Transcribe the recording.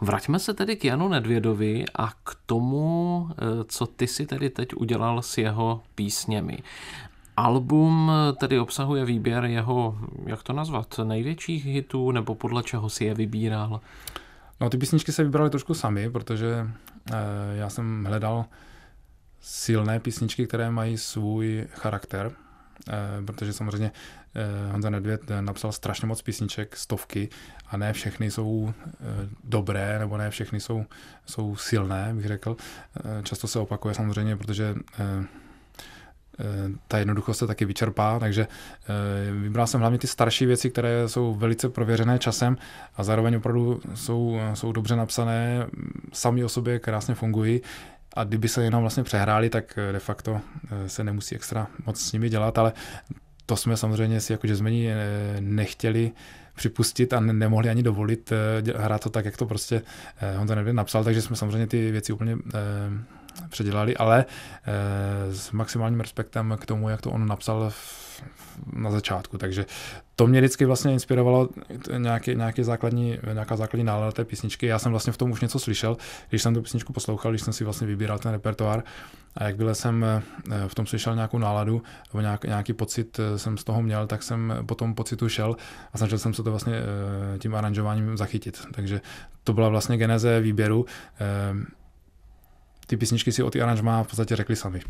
Vraťme se tedy k Janu Nedvědovi a k tomu, eh, co ty si tedy teď udělal s jeho písněmi. Album tedy obsahuje výběr jeho, jak to nazvat, největších hitů, nebo podle čeho si je vybíral? No ty písničky se vybraly trošku sami, protože eh, já jsem hledal silné písničky, které mají svůj charakter, Eh, protože samozřejmě eh, Honza Nedvěd eh, napsal strašně moc písniček, stovky, a ne všechny jsou dobré, nebo ne všechny jsou, jsou silné, bych řekl. Často se opakuje samozřejmě, protože ta jednoduchost se taky vyčerpá, takže vybral jsem hlavně ty starší věci, které jsou velice prověřené časem a zároveň opravdu jsou, jsou dobře napsané, mm, sami o sobě krásně fungují a kdyby se jenom vlastně přehráli, tak eh, de facto eh, se nemusí extra moc s nimi dělat, ale to jsme samozřejmě si jako jazzmeni eh, nechtěli připustit a nemohli ani dovolit hrát to tak, jak to prostě Honza Nedvěd napsal, takže jsme samozřejmě ty věci úplně předělali, ale eh, s maximálním respektem k tomu, jak to on napsal na začátku. Takže to mě vždycky vlastně inspirovalo nějaký, nějaký základní, nějaká základní nálada té písničky. Já jsem vlastně v tom už něco slyšel, když jsem tu písničku poslouchal, když jsem si vlastně vybíral ten repertoár a jakmile jsem eh, v tom slyšel nějakou náladu nebo nějak, nějaký pocit eh, jsem z toho měl, tak jsem po tom pocitu šel a snažil jsem se to vlastně tím aranžováním zachytit. Takže to byla vlastně geneze výběru ty písničky si o ty aranžma v podstatě řekli sami.